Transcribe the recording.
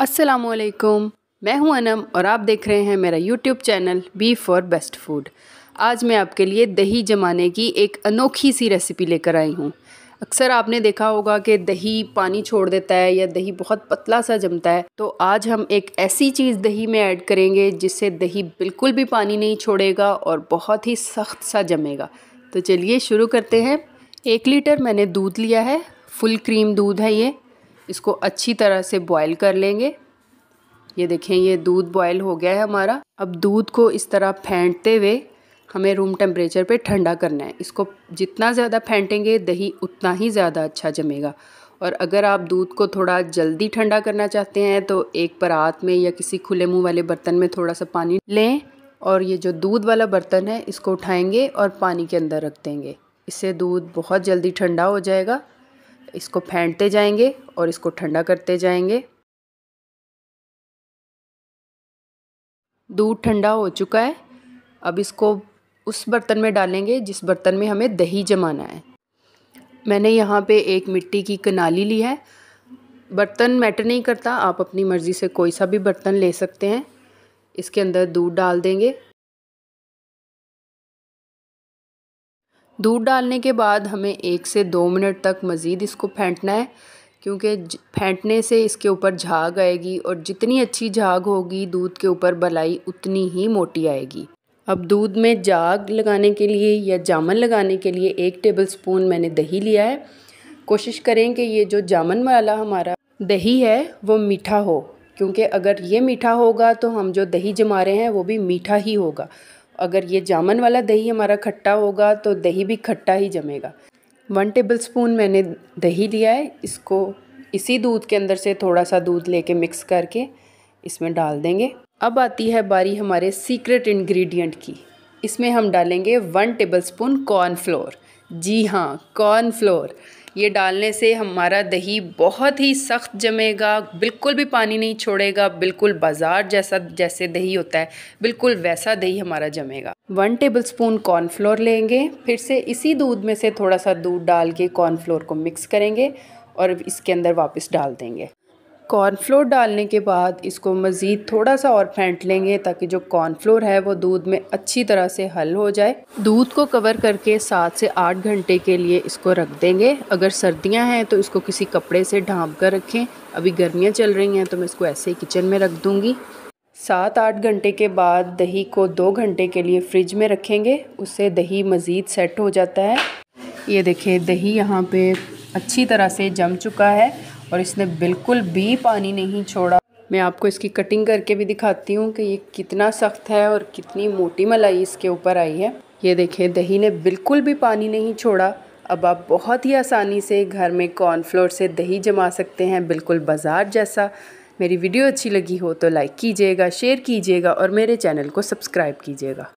असलकुम मैं हूं अनम और आप देख रहे हैं मेरा YouTube channel B for best food आज मैं आपके लिए दही जमाने की एक अनोखी सी रेसिपी लेकर आई हूं अक्सर आपने देखा होगा कि दही पानी छोड़ देता है या दही बहुत पतला सा जमता है तो आज हम एक ऐसी चीज़ दही में ऐड करेंगे जिससे दही बिल्कुल भी पानी नहीं छोड़ेगा और बहुत ही सख्त सा जमेगा तो चलिए शुरू करते हैं एक लीटर मैंने दूध लिया है फुल क्रीम दूध है ये इसको अच्छी तरह से बॉयल कर लेंगे ये देखें ये दूध बॉयल हो गया है हमारा अब दूध को इस तरह फेंटते हुए हमें रूम टेम्परेचर पे ठंडा करना है इसको जितना ज़्यादा फेंटेंगे दही उतना ही ज़्यादा अच्छा जमेगा और अगर आप दूध को थोड़ा जल्दी ठंडा करना चाहते हैं तो एक परात में या किसी खुले मुंह वाले बर्तन में थोड़ा सा पानी लें और ये जो दूध वाला बर्तन है इसको उठाएँगे और पानी के अंदर रख देंगे इससे दूध बहुत जल्दी ठंडा हो जाएगा इसको फेंटते जाएंगे और इसको ठंडा करते जाएंगे दूध ठंडा हो चुका है अब इसको उस बर्तन में डालेंगे जिस बर्तन में हमें दही जमाना है मैंने यहाँ पे एक मिट्टी की कनाली ली है बर्तन मैटर नहीं करता आप अपनी मर्ज़ी से कोई सा भी बर्तन ले सकते हैं इसके अंदर दूध डाल देंगे दूध डालने के बाद हमें एक से दो मिनट तक मज़ीद इसको फेंटना है क्योंकि फेंटने से इसके ऊपर झाग आएगी और जितनी अच्छी झाग होगी दूध के ऊपर बलाई उतनी ही मोटी आएगी अब दूध में जाग लगाने के लिए या जामन लगाने के लिए एक टेबल स्पून मैंने दही लिया है कोशिश करें कि ये जो जामन वाला हमारा दही है वो मीठा हो क्योंकि अगर ये मीठा होगा तो हम जो दही जमा रहे हैं वो भी मीठा ही होगा अगर ये जामन वाला दही हमारा खट्टा होगा तो दही भी खट्टा ही जमेगा वन टेबल स्पून मैंने दही लिया है इसको इसी दूध के अंदर से थोड़ा सा दूध लेके मिक्स करके इसमें डाल देंगे अब आती है बारी हमारे सीक्रेट इंग्रेडिएंट की इसमें हम डालेंगे वन टेबल स्पून कॉर्नफ्लोर जी हाँ कॉर्नफ्लोर ये डालने से हमारा दही बहुत ही सख्त जमेगा बिल्कुल भी पानी नहीं छोड़ेगा बिल्कुल बाज़ार जैसा जैसे दही होता है बिल्कुल वैसा दही हमारा जमेगा वन टेबल स्पून कॉर्नफ्लोर लेंगे फिर से इसी दूध में से थोड़ा सा दूध डाल के कॉर्नफ्लोर को मिक्स करेंगे और इसके अंदर वापस डाल देंगे कॉर्नफ्लोर डालने के बाद इसको मज़ीद थोड़ा सा और फेंट लेंगे ताकि जो कॉर्नफ्लोर है वो दूध में अच्छी तरह से हल हो जाए दूध को कवर करके सात से आठ घंटे के लिए इसको रख देंगे अगर सर्दियां हैं तो इसको किसी कपड़े से ढांप कर रखें अभी गर्मियां चल रही हैं तो मैं इसको ऐसे ही किचन में रख दूँगी सात आठ घंटे के बाद दही को दो घंटे के लिए फ्रिज में रखेंगे उससे दही मज़ीद सेट हो जाता है ये देखिए दही यहाँ पर अच्छी तरह से जम चुका है और इसने बिल्कुल भी पानी नहीं छोड़ा मैं आपको इसकी कटिंग करके भी दिखाती हूँ कि ये कितना सख्त है और कितनी मोटी मलाई इसके ऊपर आई है ये देखिए दही ने बिल्कुल भी पानी नहीं छोड़ा अब आप बहुत ही आसानी से घर में कॉर्नफ्लोर से दही जमा सकते हैं बिल्कुल बाज़ार जैसा मेरी वीडियो अच्छी लगी हो तो लाइक कीजिएगा शेयर कीजिएगा और मेरे चैनल को सब्सक्राइब कीजिएगा